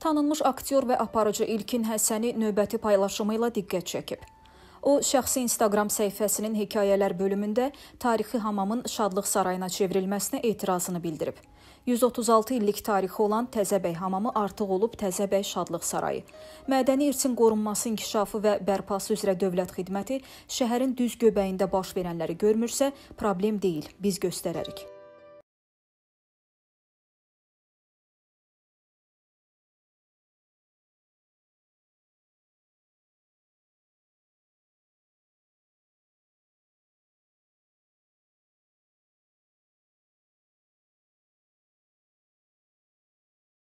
Tanınmış aktyor və aparıcı İlkin Həsəni növbəti paylaşımı ilə diqqət çəkib. O, şəxsi Instagram səhifəsinin hekayələr bölümündə tarixi hamamın şadlıq sarayına çevrilməsinə etirazını bildirib. 136 illik tarixi olan Təzəbəy hamamı artıq olub Təzəbəy Şadlıq Sarayı. Mədəni irsin qorunması, inkişafı və bərpası üzrə dövlət xidməti şəhərin düz göbəyində baş verənləri görmürsə, problem deyil, biz göstərərik.